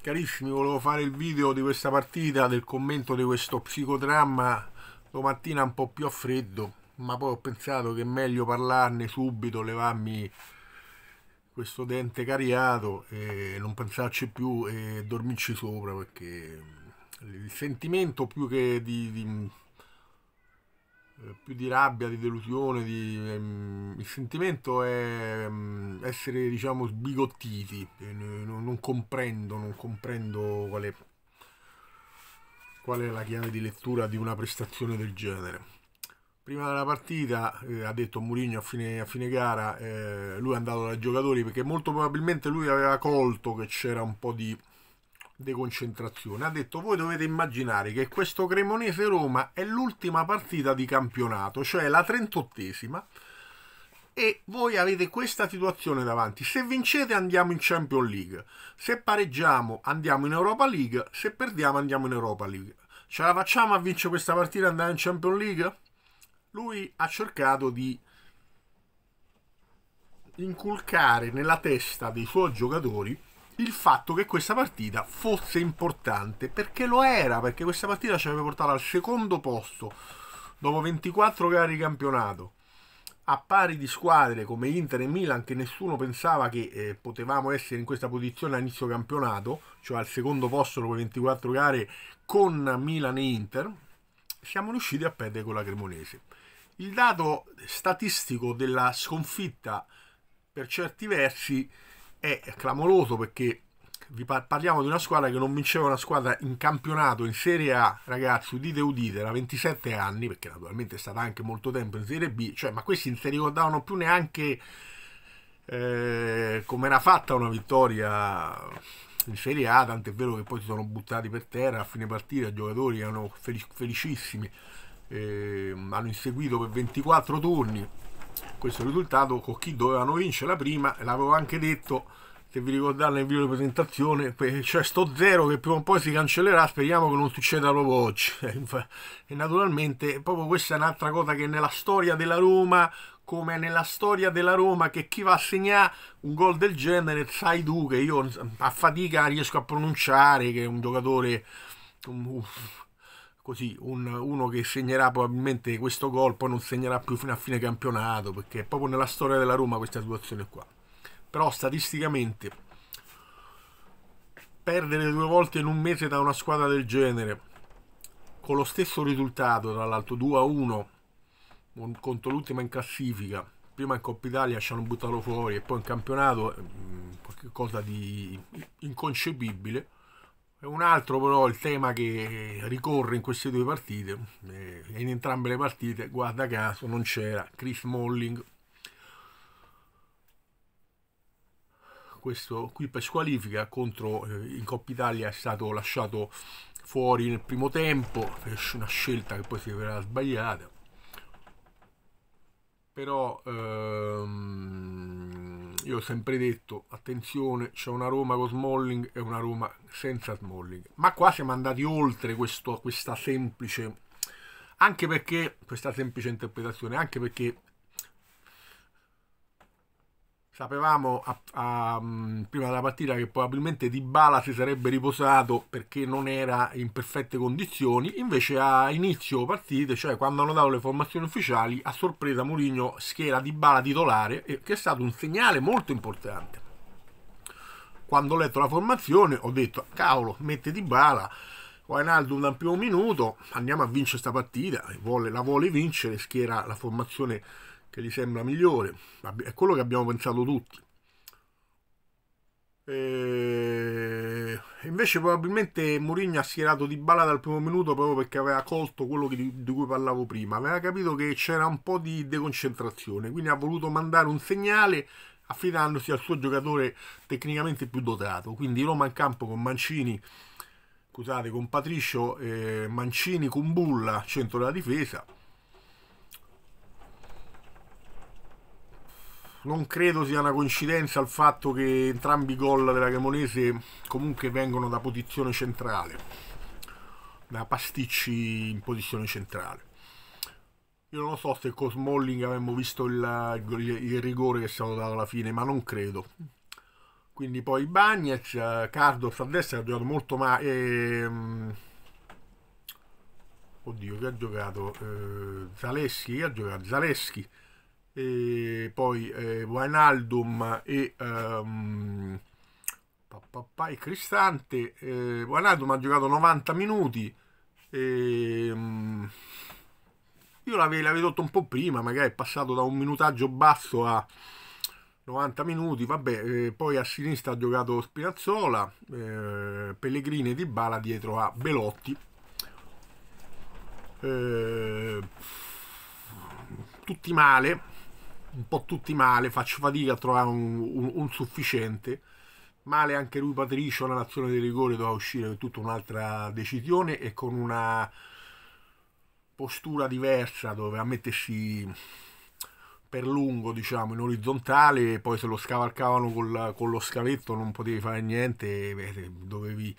Carissimi, volevo fare il video di questa partita, del commento di questo psicodramma domattina un po' più a freddo, ma poi ho pensato che è meglio parlarne subito, levarmi questo dente cariato e non pensarci più e dormirci sopra perché il sentimento più che di, di eh, più di rabbia, di delusione, di, ehm, il sentimento è ehm, essere diciamo sbigottiti, eh, non, non, comprendo, non comprendo qual è, qual è la chiave di lettura di una prestazione del genere. Prima della partita eh, ha detto Mourinho a fine, a fine gara, eh, lui è andato dai giocatori perché molto probabilmente lui aveva colto che c'era un po' di deconcentrazione. Ha detto voi dovete immaginare che questo Cremonese Roma è l'ultima partita di campionato, cioè la 38esima e voi avete questa situazione davanti. Se vincete andiamo in Champions League, se pareggiamo andiamo in Europa League, se perdiamo andiamo in Europa League. Ce la facciamo a vincere questa partita e andare in Champions League? Lui ha cercato di inculcare nella testa dei suoi giocatori il fatto che questa partita fosse importante, perché lo era, perché questa partita ci aveva portato al secondo posto dopo 24 gare di campionato a pari di squadre come Inter e Milan che nessuno pensava che eh, potevamo essere in questa posizione a inizio campionato, cioè al secondo posto dopo 24 gare con Milan e Inter, siamo riusciti a perdere con la Cremonese. Il dato statistico della sconfitta per certi versi è clamoroso perché vi parliamo di una squadra che non vinceva una squadra in campionato in Serie A, ragazzi, udite udite, era 27 anni, perché naturalmente è stata anche molto tempo in Serie B, cioè, ma questi non si ricordavano più neanche eh, come era fatta una vittoria in Serie A, tant'è vero che poi si sono buttati per terra a fine partita, i giocatori erano felicissimi, eh, hanno inseguito per 24 turni questo risultato con chi dovevano vincere la prima, l'avevo anche detto, se vi ricordate nel video di presentazione, cioè sto zero che prima o poi si cancellerà, speriamo che non succeda proprio oggi. e naturalmente proprio questa è un'altra cosa che nella storia della Roma, come nella storia della Roma, che chi va a segnare un gol del genere, sai tu che io a fatica riesco a pronunciare, che è un giocatore... Uff, così un, uno che segnerà probabilmente questo gol, poi non segnerà più fino a fine campionato, perché è proprio nella storia della Roma questa situazione qua. Però statisticamente perdere due volte in un mese da una squadra del genere, con lo stesso risultato, tra l'altro 2 a 1 contro l'ultima in classifica, prima in Coppa Italia ci hanno buttato fuori e poi in campionato, eh, qualcosa di inconcepibile un altro però il tema che ricorre in queste due partite, eh, in entrambe le partite, guarda caso, non c'era Chris Molling. Questo qui per squalifica contro eh, in Coppa Italia è stato lasciato fuori nel primo tempo, una scelta che poi si verrà sbagliata però ehm, io ho sempre detto attenzione c'è una Roma con Smalling e una Roma senza Smalling ma qua siamo andati oltre questo, questa semplice anche perché questa semplice interpretazione anche perché Sapevamo a, a, mm, prima della partita che probabilmente Dybala si sarebbe riposato perché non era in perfette condizioni, invece a inizio partite, cioè quando hanno dato le formazioni ufficiali, a sorpresa Mourinho schiera Dybala titolare, che è stato un segnale molto importante. Quando ho letto la formazione ho detto, cavolo, mette Dybala, Wijnaldum da un primo minuto, andiamo a vincere questa partita, la vuole vincere, schiera la formazione ufficiale che gli sembra migliore, è quello che abbiamo pensato tutti. E invece probabilmente Mourinho ha schierato Di Bala dal primo minuto proprio perché aveva colto quello di, cui parlavo prima, aveva capito che c'era un po' di deconcentrazione, quindi ha voluto mandare un segnale affidandosi al suo giocatore tecnicamente più dotato. Quindi Roma in campo con Mancini, scusate, con Patricio, eh, Mancini, Cumbulla, centro della difesa, non credo sia una coincidenza il fatto che entrambi i gol della Cremonese comunque vengono da posizione centrale, da pasticci in posizione centrale. Io non so se con Smalling avremmo visto il, il, il, rigore che è stato dato alla fine, ma non credo. Quindi poi Bagnez, Cardos a destra ha giocato molto male. Ehm... Oddio, che ha giocato? Eh, Zaleschi, che ha giocato? Zaleschi e poi eh, Wijnaldum e, um, e Cristante. Eh, Wijnaldum ha giocato 90 minuti. E, um, io l'avevo, l'avevo tolto un po' prima, magari è passato da un minutaggio basso a 90 minuti. Vabbè, eh, poi a sinistra ha giocato Spinazzola, eh, Pellegrini di Bala dietro a Belotti. Eh, tutti male un po' tutti male, faccio fatica a trovare un, un, un sufficiente. Male anche lui Patricio nell'azione di rigore doveva uscire per tutta un'altra decisione e con una postura diversa doveva mettersi per lungo diciamo in orizzontale poi se lo scavalcavano col, con lo scavetto non potevi fare niente beh, dovevi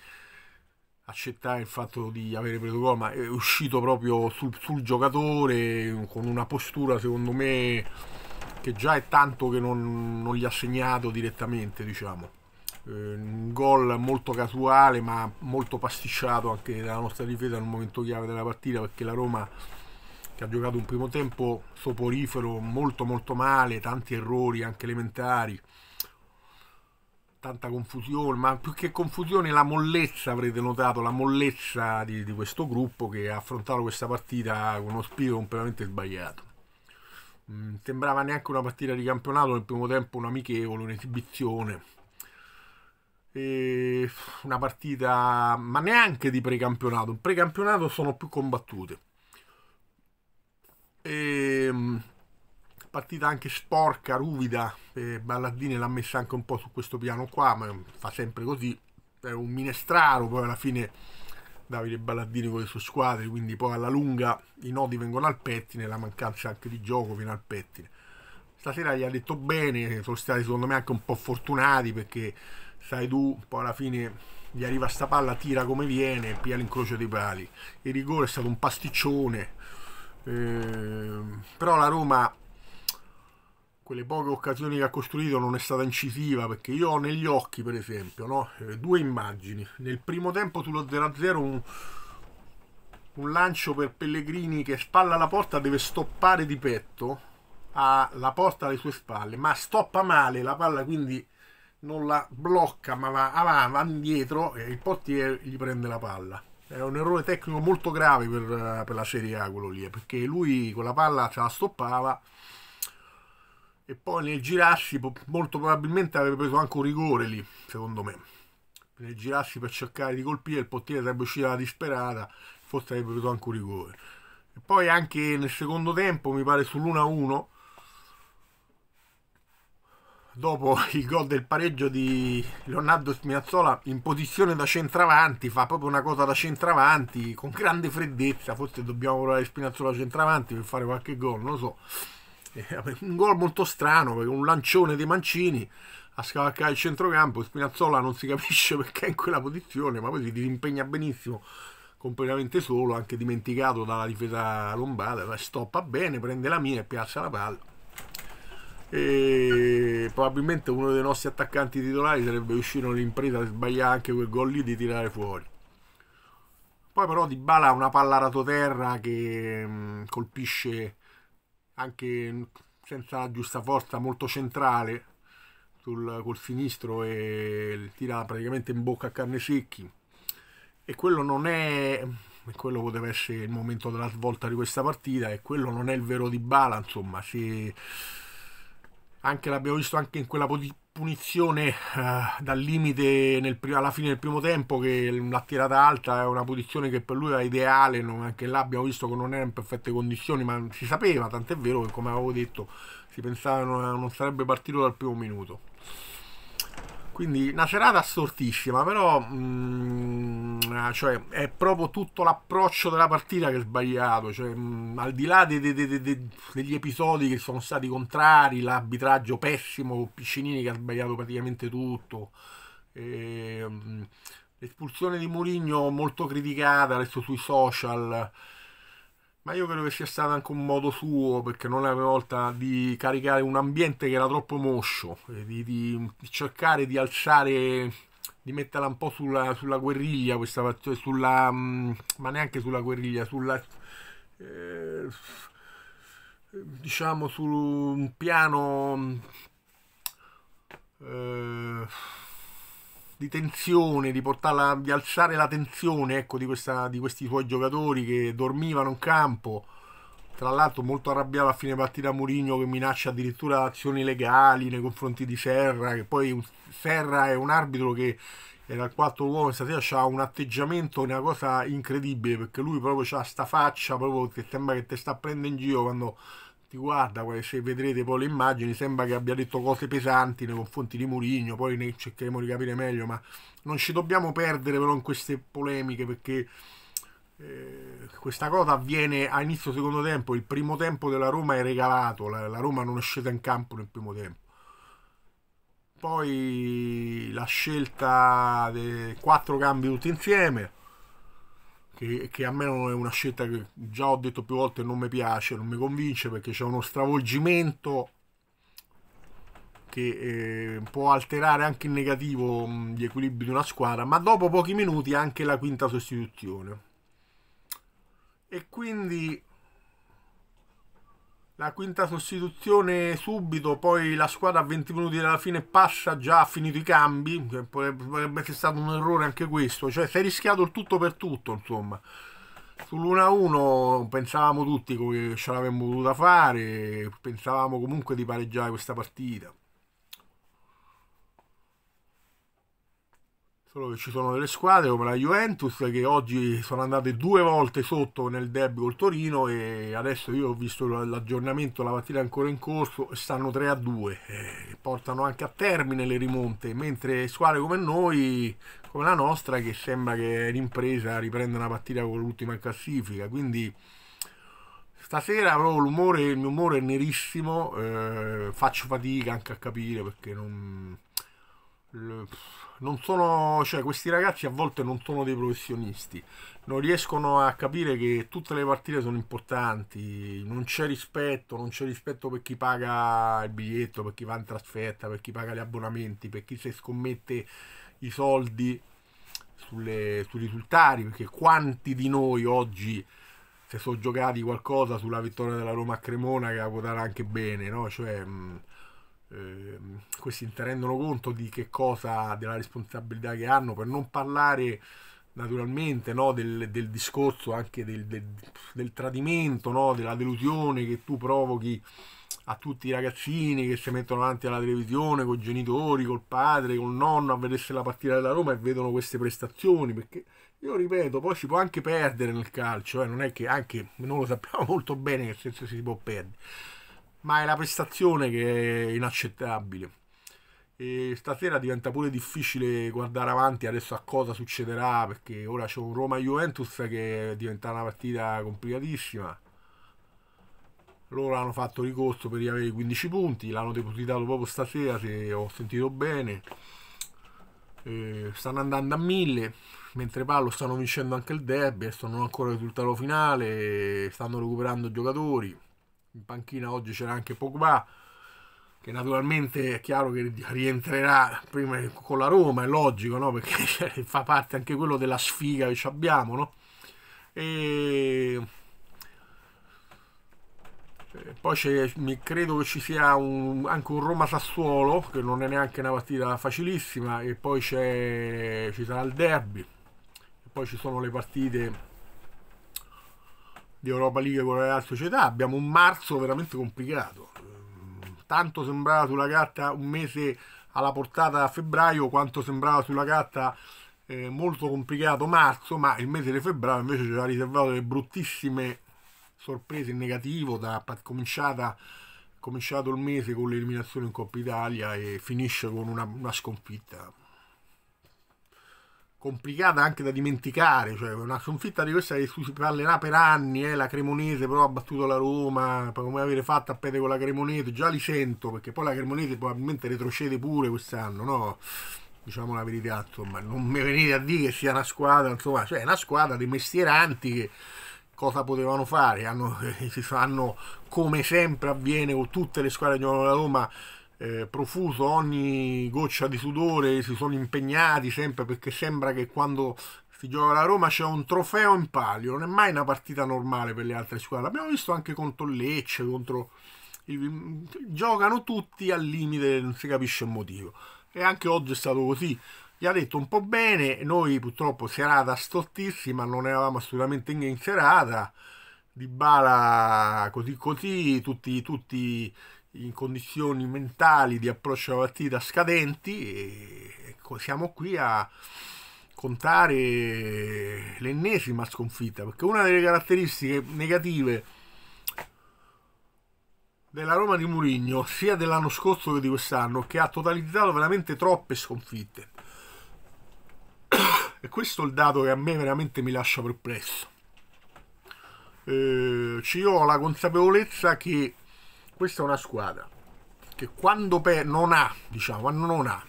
accettare il fatto di avere preso gol ma è uscito proprio sul, sul giocatore con una postura secondo me perché già è tanto che non, non gli ha segnato direttamente, diciamo. Eh, un gol molto casuale ma molto pasticciato anche dalla nostra difesa nel momento chiave della partita perché la Roma che ha giocato un primo tempo soporifero molto molto male, tanti errori anche elementari, tanta confusione, ma più che confusione la mollezza, avrete notato, la mollezza di, di questo gruppo che ha affrontato questa partita con uno spirito completamente sbagliato. Mm, sembrava neanche una partita di campionato nel primo tempo un amichevole, un'esibizione e una partita ma neanche di precampionato in precampionato sono più combattute e, mm, partita anche sporca, ruvida eh, Ballardini l'ha messa anche un po' su questo piano qua ma fa sempre così è un minestraro poi alla fine Davide Ballardini con le sue squadre, quindi poi alla lunga i nodi vengono al pettine, la mancanza anche di gioco viene al pettine. Stasera gli ha detto bene, sono stati secondo me anche un po' fortunati perché sai tu, poi alla fine gli arriva sta palla, tira come viene, pia l'incrocio dei pali. Il rigore è stato un pasticcione, eh, però la Roma quelle poche occasioni che ha costruito non è stata incisiva perché io ho negli occhi per esempio no? Eh, due immagini nel primo tempo sullo 0-0 un, un, lancio per Pellegrini che spalla la porta deve stoppare di petto ha la porta alle sue spalle ma stoppa male la palla quindi non la blocca ma va, avanti, va indietro e il portiere gli prende la palla è un errore tecnico molto grave per, per la Serie A quello lì eh, perché lui con la palla ce la stoppava e poi nel girarsi molto probabilmente avrebbe preso anche un rigore lì, secondo me. Nel girarsi per cercare di colpire il portiere sarebbe uscito alla disperata, forse avrebbe preso anche un rigore. E poi anche nel secondo tempo, mi pare sull'1-1, dopo il gol del pareggio di Leonardo Spinazzola in posizione da centravanti, fa proprio una cosa da centravanti, con grande freddezza, forse dobbiamo provare Spinazzola centravanti per fare qualche gol, non lo so un gol molto strano perché un lancione dei Mancini a scavalcare il centrocampo Spinazzola non si capisce perché è in quella posizione ma poi si disimpegna benissimo completamente solo anche dimenticato dalla difesa lombarda stoppa bene prende la mia e piazza la palla e probabilmente uno dei nostri attaccanti titolari sarebbe uscito nell'impresa di sbagliare anche quel gol lì di tirare fuori poi però Di Bala ha una palla ratoterra che mm, colpisce anche senza la giusta forza, molto centrale sul, col sinistro e tira praticamente in bocca a carne secchi. E quello non è, quello poteva essere il momento della svolta di questa partita e quello non è il vero di Bala, insomma, se anche l'abbiamo visto anche in quella posizione punizione eh, dal limite nel, alla fine del primo tempo che la tirata alta è una punizione che per lui era ideale, non, anche là abbiamo visto che non era in perfette condizioni, ma si sapeva, tant'è vero che come avevo detto si pensava non, non sarebbe partito dal primo minuto. Quindi una serata assortissima, però mh, mm, ah, cioè, è proprio tutto l'approccio della partita che è sbagliato. Cioè, mh, mm, al di là de, de, de, degli episodi che sono stati contrari, l'arbitraggio pessimo con Piccinini che ha sbagliato praticamente tutto. E, mh, mm, l'espulsione di Mourinho molto criticata adesso sui social ma io credo che sia stato anche un modo suo perché non è aveva volta di caricare un ambiente che era troppo moscio, di, eh, di, di cercare di alzare, di metterla un po' sulla, sulla guerriglia, questa, cioè sulla, mm, ma neanche sulla guerriglia, sulla... Eh, diciamo su un piano mm, eh, di tensione, di, portarla, di alzare la tensione ecco, di, questa, di questi suoi giocatori che dormivano in campo. Tra l'altro molto arrabbiato a fine partita Mourinho che minaccia addirittura azioni legali nei confronti di Serra, che poi Serra è un arbitro che era il quarto uomo stasera ha un atteggiamento, una cosa incredibile, perché lui proprio ha sta faccia proprio che sembra che te sta prendendo in giro quando ti guarda, se vedrete poi le immagini, sembra che abbia detto cose pesanti nei confronti di Murigno, poi ne cercheremo di capire meglio, ma non ci dobbiamo perdere però in queste polemiche perché eh, questa cosa avviene a inizio secondo tempo, il primo tempo della Roma è regalato, la, la Roma non è scesa in campo nel primo tempo. Poi la scelta dei quattro cambi tutti insieme, che, che, a me è una scelta che già ho detto più volte non mi piace, non mi convince perché c'è uno stravolgimento che eh, può alterare anche in negativo mm, gli equilibri di una squadra, ma dopo pochi minuti anche la quinta sostituzione. E quindi la quinta sostituzione subito, poi la squadra a 20 minuti dalla fine passa, già ha finito i cambi, potrebbe essere stato un errore anche questo, cioè si è rischiato il tutto per tutto, insomma. Sull'1-1 pensavamo tutti che ce l'avremmo voluta fare, pensavamo comunque di pareggiare questa partita. Solo che ci sono delle squadre come la Juventus che oggi sono andate due volte sotto nel derby col Torino e adesso io ho visto l'aggiornamento, la partita è ancora in corso stanno 3 a 2. e eh, portano anche a termine le rimonte, mentre squadre come noi, come la nostra, che sembra che l'impresa riprenda una partita con l'ultima classifica. Quindi stasera avrò l'umore, il mio umore è nerissimo, eh, faccio fatica anche a capire perché non... Le non sono, cioè questi ragazzi a volte non sono dei professionisti, non riescono a capire che tutte le partite sono importanti, non c'è rispetto, non c'è rispetto per chi paga il biglietto, per chi va in trasferta, per chi paga gli abbonamenti, per chi se scommette i soldi sulle, sui risultati, perché quanti di noi oggi se sono giocati qualcosa sulla vittoria della Roma a Cremona che la può dare anche bene, no? Cioè, mh, eh, questi rendono conto di che cosa, della responsabilità che hanno, per non parlare naturalmente no, del, del, discorso anche del, del, del tradimento, no, della delusione che tu provochi a tutti i ragazzini che si mettono davanti alla televisione con i genitori, col padre, col nonno a vedersi la partita della Roma e vedono queste prestazioni perché io ripeto, poi si può anche perdere nel calcio, eh, non è che anche non lo sappiamo molto bene che senso si può perdere ma è la prestazione che è inaccettabile. E stasera diventa pure difficile guardare avanti adesso a cosa succederà perché ora c'è un Roma-Juventus che diventa una partita complicatissima. Loro hanno fatto ricorso per riavere i 15 punti, l'hanno depositato proprio stasera se ho sentito bene. E stanno andando a 1000, mentre parlo stanno vincendo anche il derby, adesso non ancora il risultato finale, stanno recuperando giocatori in panchina oggi c'era anche Pogba che naturalmente è chiaro che rientrerà prima con la Roma, è logico, no? perché cioè, fa parte anche quello della sfiga che abbiamo. No? E... E poi credo che ci sia un, anche un Roma-Sassuolo, che non è neanche una partita facilissima, e poi ci sarà il derby, e poi ci sono le partite di Europa League con la Real Società. Abbiamo un marzo veramente complicato. Tanto sembrava sulla carta un mese alla portata a febbraio, quanto sembrava sulla carta eh, molto complicato marzo, ma il mese di febbraio invece ci ha riservato delle bruttissime sorprese in negativo, da, cominciata, cominciato il mese con l'eliminazione in Coppa Italia e finisce con una, una sconfitta complicata anche da dimenticare, cioè una sconfitta di questa che si parlerà per anni, eh, la Cremonese però ha battuto la Roma, come avere fatto a perdere con la Cremonese, già li sento, perché poi la Cremonese probabilmente retrocede pure quest'anno, no? Diciamo la verità, insomma, non mi venite a dire che sia una squadra, insomma, cioè una squadra dei mestieranti che cosa potevano fare, hanno, si fanno come sempre avviene con tutte le squadre che giocano la Roma, eh, profuso ogni goccia di sudore, si sono impegnati sempre perché sembra che quando si gioca la Roma c'è un trofeo in palio, non è mai una partita normale per le altre squadre. L'abbiamo visto anche contro Lecce, contro il... giocano tutti al limite, non si capisce il motivo. E anche oggi è stato così. Gli ha detto un po' bene, noi purtroppo serata stottissima, non eravamo assolutamente in serata. Di Bala così così, tutti, tutti in condizioni mentali di approccio alla partita scadenti e ecco, siamo qui a contare l'ennesima sconfitta perché una delle caratteristiche negative della Roma di Murigno sia dell'anno scorso che di quest'anno che ha totalizzato veramente troppe sconfitte e questo è il dato che a me veramente mi lascia perplesso eh, ci ho la consapevolezza che questa è una squadra che quando non ha, diciamo, quando non ha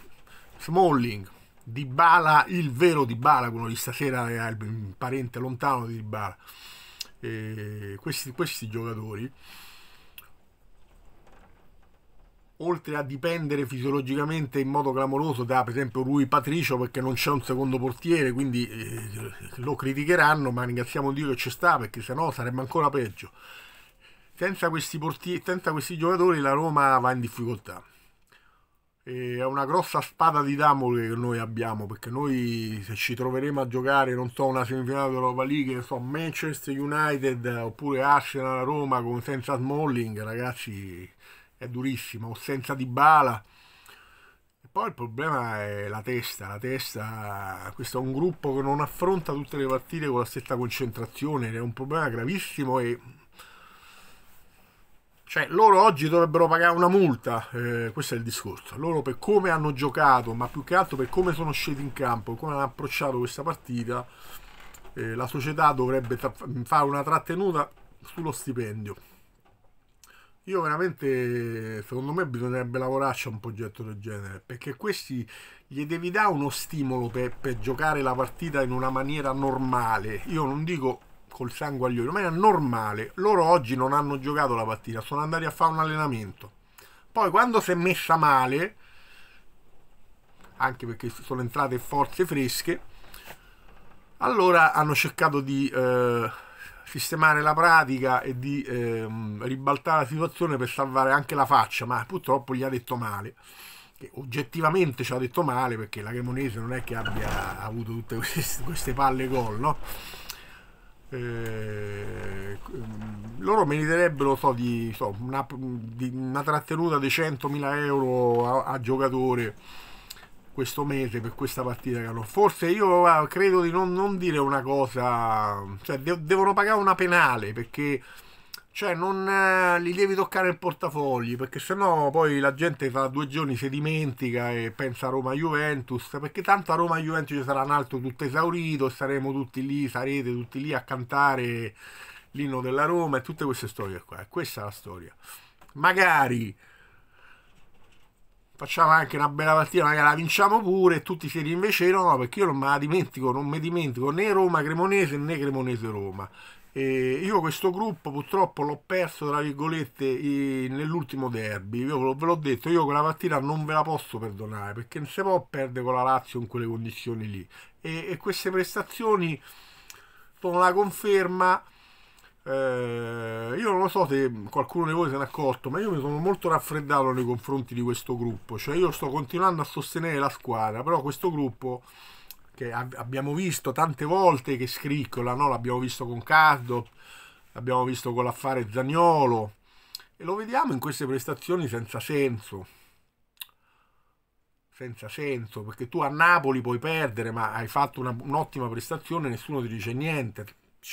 Smalling, Dybala, il vero Dybala, quello di stasera è eh, il parente lontano di Dybala, e eh, questi, questi giocatori, oltre a dipendere fisiologicamente in modo clamoroso da per esempio lui Patricio perché non c'è un secondo portiere quindi eh, lo criticheranno ma ringraziamo Dio che ci sta perché sennò sarebbe ancora peggio senza questi, portieri, senza questi giocatori la Roma va in difficoltà. E è una grossa spada di Damocle che noi abbiamo, perché noi se ci troveremo a giocare, non so, una semifinale dell'Europa League, non so, Manchester United oppure Arsenal a Roma con senza Smalling, ragazzi, è durissima, o senza Dybala. E poi il problema è la testa, la testa, questo è un gruppo che non affronta tutte le partite con la stessa concentrazione, è un problema gravissimo e cioè, loro oggi dovrebbero pagare una multa, eh, questo è il discorso. Loro per come hanno giocato, ma più che altro per come sono scesi in campo, come hanno approcciato questa partita, eh, la società dovrebbe fare una trattenuta sullo stipendio. Io veramente, secondo me, bisognerebbe lavorarci a un progetto del genere, perché questi gli devi dare uno stimolo per, per giocare la partita in una maniera normale. Io non dico col sangue agli occhi, ma era normale. Loro oggi non hanno giocato la partita, sono andati a fare un allenamento. Poi quando si è messa male, anche perché sono entrate forze fresche, allora hanno cercato di eh, sistemare la pratica e di eh, ribaltare la situazione per salvare anche la faccia, ma purtroppo gli ha detto male. Che oggettivamente ci ha detto male perché la Cremonese non è che abbia avuto tutte queste, queste palle gol, no? Eh, loro meriterebbero so, di, so, una, di una, trattenuta di 100.000 euro a, a, giocatore questo mese per questa partita che hanno. Forse io ah, credo di non, non dire una cosa, cioè de- devono pagare una penale perché cioè non eh, li devi toccare il portafogli perché sennò poi la gente fra due giorni si dimentica e pensa a Roma-Juventus perché tanto a Roma-Juventus ci sarà un altro tutto esaurito saremo tutti lì, sarete tutti lì a cantare l'inno della Roma e tutte queste storie qua questa è la storia magari facciamo anche una bella partita magari la vinciamo pure e tutti si rinvecerono perché io non me la dimentico non mi dimentico né Roma-Cremonese né Cremonese-Roma e io questo gruppo purtroppo l'ho perso tra virgolette nell'ultimo derby. Io ve l'ho detto, io quella partita non ve la posso perdonare perché non si può perdere con la Lazio in quelle condizioni lì. E, e queste prestazioni sono la conferma. Eh, io non lo so se qualcuno di voi se n'è accorto, ma io mi sono molto raffreddato nei confronti di questo gruppo. Cioè, io sto continuando a sostenere la squadra, però questo gruppo che abbiamo visto tante volte che scriccola, no? l'abbiamo visto con Cardo, l'abbiamo visto con l'affare Zagnolo e lo vediamo in queste prestazioni senza senso. Senza senso, perché tu a Napoli puoi perdere, ma hai fatto un'ottima prestazione e nessuno ti dice niente.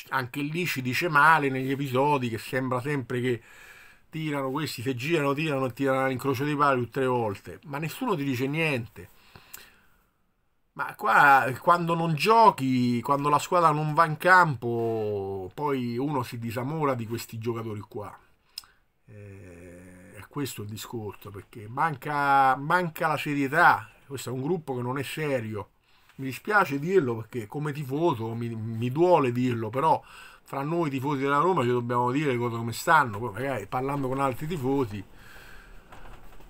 Anche lì ci dice male negli episodi che sembra sempre che tirano questi, se girano, tirano e tirano all'incrocio dei pali tutte le volte, ma nessuno ti dice niente ma qua quando non giochi, quando la squadra non va in campo, poi uno si disamora di questi giocatori qua. E eh, questo è il discorso, perché manca, manca la serietà. Questo è un gruppo che non è serio. Mi dispiace dirlo perché come tifoso mi, mi duole dirlo, però fra noi tifosi della Roma ci dobbiamo dire le cose come stanno. Poi magari parlando con altri tifosi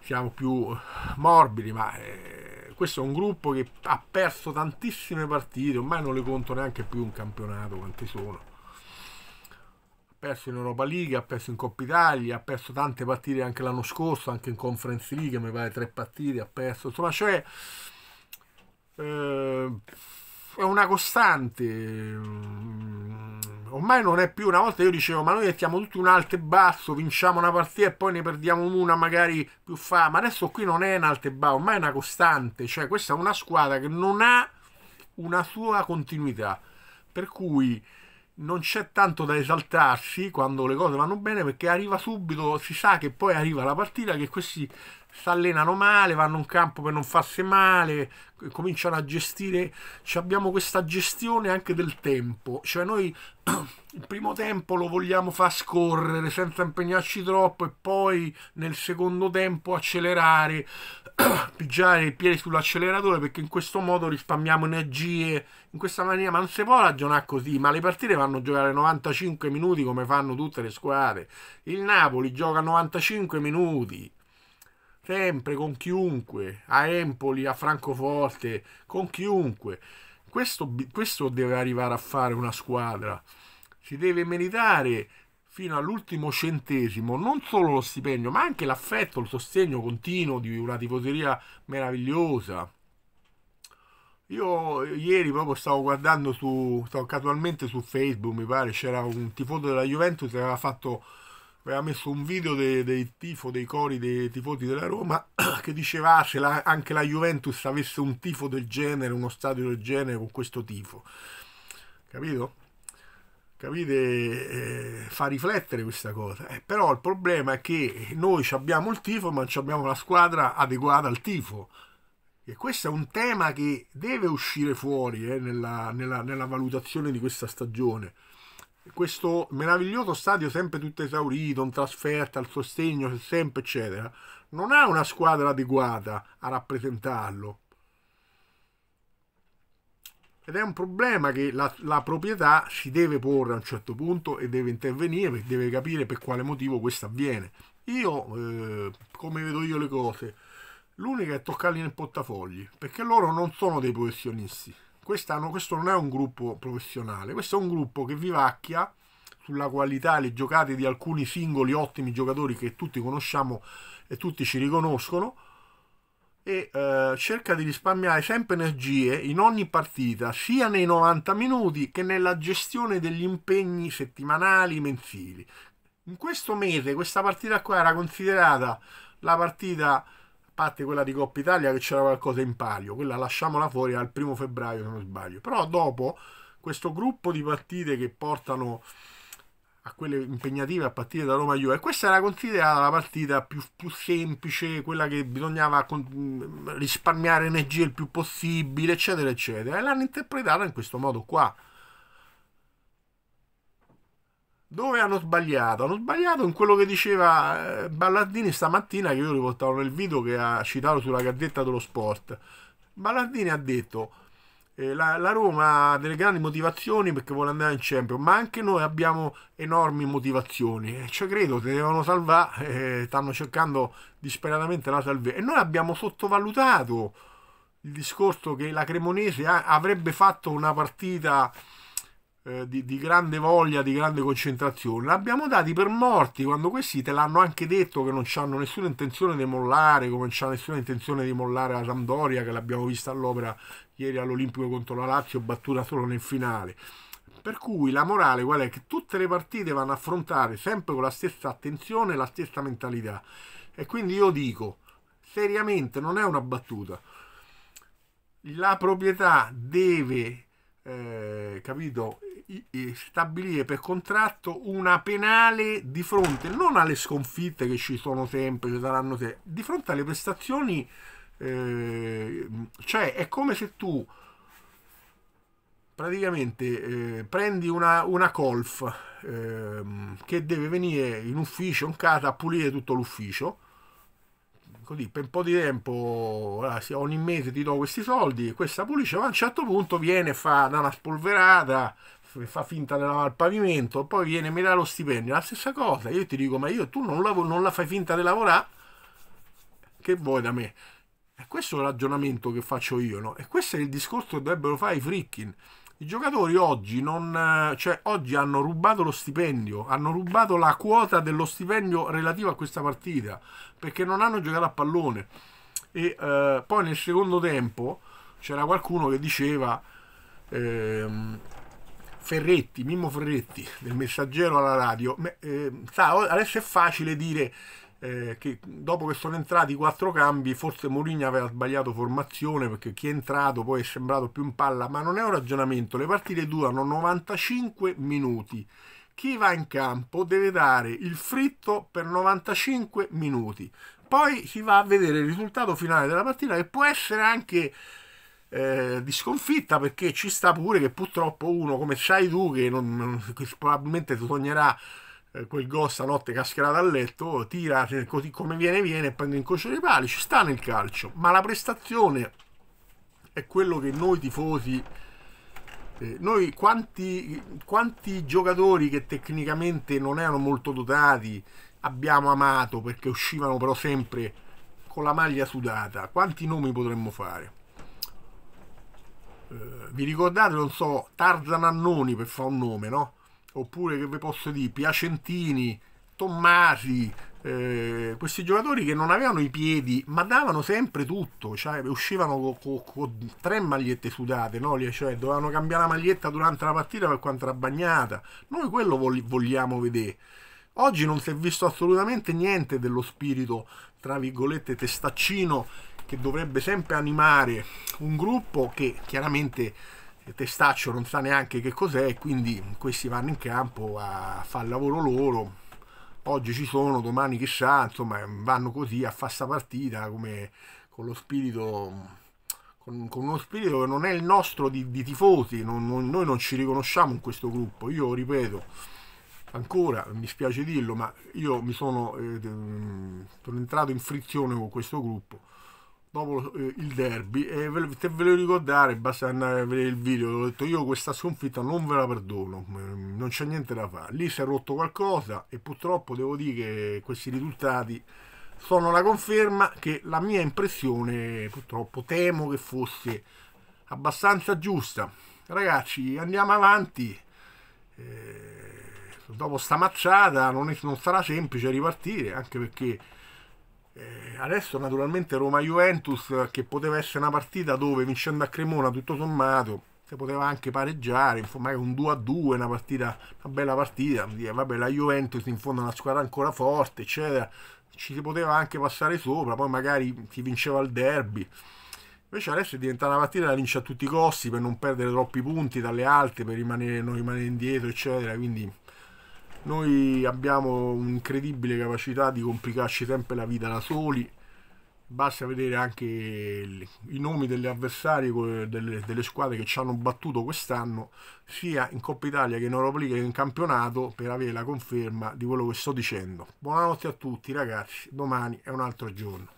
siamo più morbidi, ma... Eh, questo è un gruppo che ha perso tantissime partite, ormai non le conto neanche più un campionato quanti sono. Ha perso in Europa League, ha perso in Coppa Italia, ha perso tante partite anche l'anno scorso, anche in Conference League, mi pare tre partite, ha perso, insomma, cioè... Eh, è una costante ormai non è più una volta io dicevo ma noi mettiamo tutti un alto e basso vinciamo una partita e poi ne perdiamo una magari più fa ma adesso qui non è un alto e basso ormai è una costante cioè questa è una squadra che non ha una sua continuità per cui non c'è tanto da esaltarsi quando le cose vanno bene perché arriva subito si sa che poi arriva la partita che questi si allenano male, vanno in campo per non farsi male, cominciano a gestire, cioè abbiamo questa gestione anche del tempo, cioè noi il primo tempo lo vogliamo far scorrere senza impegnarci troppo e poi nel secondo tempo accelerare, pigiare i piedi sull'acceleratore perché in questo modo risparmiamo energie, in questa maniera, ma non si può ragionare così, ma le partite vanno a giocare 95 minuti come fanno tutte le squadre, il Napoli gioca 95 minuti sempre con chiunque, a Empoli, a Francoforte, con chiunque. Questo, questo deve arrivare a fare una squadra. Si deve meritare fino all'ultimo centesimo non solo lo stipendio, ma anche l'affetto, il sostegno continuo di una tifoseria meravigliosa. Io ieri proprio stavo guardando su, stavo casualmente su Facebook, mi pare, c'era un tifoso della Juventus che aveva fatto aveva messo un video dei, dei tifo, dei cori dei tifosi della Roma che diceva ah, se la, anche la Juventus avesse un tifo del genere, uno stadio del genere con questo tifo. Capito? Capite? Eh, fa riflettere questa cosa. Eh, però il problema è che noi abbiamo il tifo ma non abbiamo la squadra adeguata al tifo. E questo è un tema che deve uscire fuori eh, nella, nella, nella valutazione di questa stagione questo meraviglioso stadio sempre tutto esaurito, in trasferta, il sostegno sempre eccetera, non ha una squadra adeguata a rappresentarlo. Ed è un problema che la, la proprietà si deve porre a un certo punto e deve intervenire, deve capire per quale motivo questo avviene. Io, eh, come vedo io le cose, l'unica è toccarli nel portafogli, perché loro non sono dei professionisti quest'anno questo non è un gruppo professionale, questo è un gruppo che vivacchia sulla qualità le giocate di alcuni singoli ottimi giocatori che tutti conosciamo e tutti ci riconoscono e eh, cerca di risparmiare sempre energie in ogni partita, sia nei 90 minuti che nella gestione degli impegni settimanali, mensili. In questo mese questa partita qua era considerata la partita parte quella di Coppa Italia che c'era qualcosa in palio, quella lasciamola fuori al primo febbraio se non sbaglio, però dopo questo gruppo di partite che portano a quelle impegnative a partire da Roma Juve. Questa era considerata la partita più, più, semplice, quella che bisognava risparmiare energie il più possibile, eccetera, eccetera. E l'hanno interpretata in questo modo qua. Dove hanno sbagliato? Hanno sbagliato in quello che diceva eh, Ballardini stamattina, che io riportavo nel video che ha citato sulla Gazzetta dello Sport. Ballardini ha detto eh, la, la, Roma ha delle grandi motivazioni perché vuole andare in Champions, ma anche noi abbiamo enormi motivazioni. Eh, ci cioè, credo, se devono salvare, eh, stanno cercando disperatamente la salvezza. E noi abbiamo sottovalutato il discorso che la Cremonese ha, avrebbe fatto una partita eh, di, di, grande voglia, di grande concentrazione, l'abbiamo dati per morti quando questi te l'hanno anche detto che non hanno nessuna intenzione di mollare, come non c'ha nessuna intenzione di mollare la Sampdoria che l'abbiamo vista all'opera ieri all'Olimpico contro la Lazio, battuta solo nel finale. Per cui la morale qual è? Che tutte le partite vanno affrontate sempre con la stessa attenzione e la stessa mentalità. E quindi io dico, seriamente, non è una battuta. La proprietà deve, eh, capito, stabilire per contratto una penale di fronte non alle sconfitte che ci sono sempre, ci saranno sempre, di fronte alle prestazioni, eh, cioè è come se tu praticamente eh, prendi una, una colf eh, che deve venire in ufficio, un cata a pulire tutto l'ufficio così per un po' di tempo, ogni mese ti do questi soldi, questa pulisce, ma a un certo punto viene e fa una spolverata, fa finta di lavare il pavimento, poi viene e mi lo stipendio, la stessa cosa, io ti dico, ma io tu non, lavoro, non la fai finta di lavorare, che vuoi da me? E questo è il ragionamento che faccio io, no? E questo è il discorso che dovrebbero fare i frickin. I giocatori oggi, non, eh, cioè, oggi hanno rubato lo stipendio, hanno rubato la quota dello stipendio relativo a questa partita, perché non hanno giocato a pallone. E eh, poi nel secondo tempo c'era qualcuno che diceva... Ehm, Ferretti, Mimmo Ferretti, del Messaggero alla radio, eh, sa, adesso è facile dire eh, che dopo che sono entrati i quattro cambi forse Mourinho aveva sbagliato formazione perché chi è entrato poi è sembrato più in palla, ma non è un ragionamento, le partite durano 95 minuti. Chi va in campo deve dare il fritto per 95 minuti. Poi si va a vedere il risultato finale della partita che può essere anche eh, di sconfitta perché ci sta pure che purtroppo uno come Shaidu che, non, che probabilmente sognerà eh, quel gol stanotte cascherà dal letto tira cioè, così come viene viene e prende in croce dei pali ci sta nel calcio ma la prestazione è quello che noi tifosi eh, noi quanti, quanti giocatori che tecnicamente non erano molto dotati abbiamo amato perché uscivano però sempre con la maglia sudata quanti nomi potremmo fare eh, vi ricordate, non so, Tarzan Annoni per fare un nome, no? Oppure che vi posso dire, Piacentini, Tommasi, eh, questi giocatori che non avevano i piedi, ma davano sempre tutto, cioè uscivano con co, co tre magliette sudate, no? cioè, dovevano cambiare la maglietta durante la partita per quanto era bagnata. Noi quello vogliamo vedere. Oggi non si è visto assolutamente niente dello spirito, tra virgolette, testaccino che dovrebbe sempre animare un gruppo che chiaramente testaccio non sa neanche che cos'è, quindi questi vanno in campo a fare il lavoro loro. Oggi ci sono, domani chissà, insomma, vanno così a fare sta partita come con lo spirito con, uno spirito che non è il nostro di, di tifosi, non, non, noi non ci riconosciamo in questo gruppo. Io ripeto, ancora mi spiace dirlo, ma io mi sono, eh, mm, sono entrato in frizione con questo gruppo dopo eh, il derby e ve, se ve lo ricordate basta andare a vedere il video ho detto io questa sconfitta non ve la perdono non c'è niente da fare lì si è rotto qualcosa e purtroppo devo dire che questi risultati sono la conferma che la mia impressione purtroppo temo che fosse abbastanza giusta ragazzi andiamo avanti eh, dopo sta macciata non, è, non sarà semplice ripartire anche perché eh, adesso naturalmente Roma-Juventus che poteva essere una partita dove vincendo a Cremona tutto sommato si poteva anche pareggiare, insomma un 2-2, una partita, una bella partita, vabbè la Juventus in fondo è una squadra ancora forte, eccetera, ci si poteva anche passare sopra, poi magari si vinceva il derby. Invece adesso è diventata una partita da vincere a tutti i costi per non perdere troppi punti dalle alte, per rimanere, non rimanere indietro, eccetera, quindi noi abbiamo un'incredibile capacità di complicarci sempre la vita da soli. Basta vedere anche i nomi degli avversari delle, delle squadre che ci hanno battuto quest'anno, sia in Coppa Italia che in Europa League che in campionato, per avere la conferma di quello che sto dicendo. Buonanotte a tutti ragazzi, domani è un altro giorno.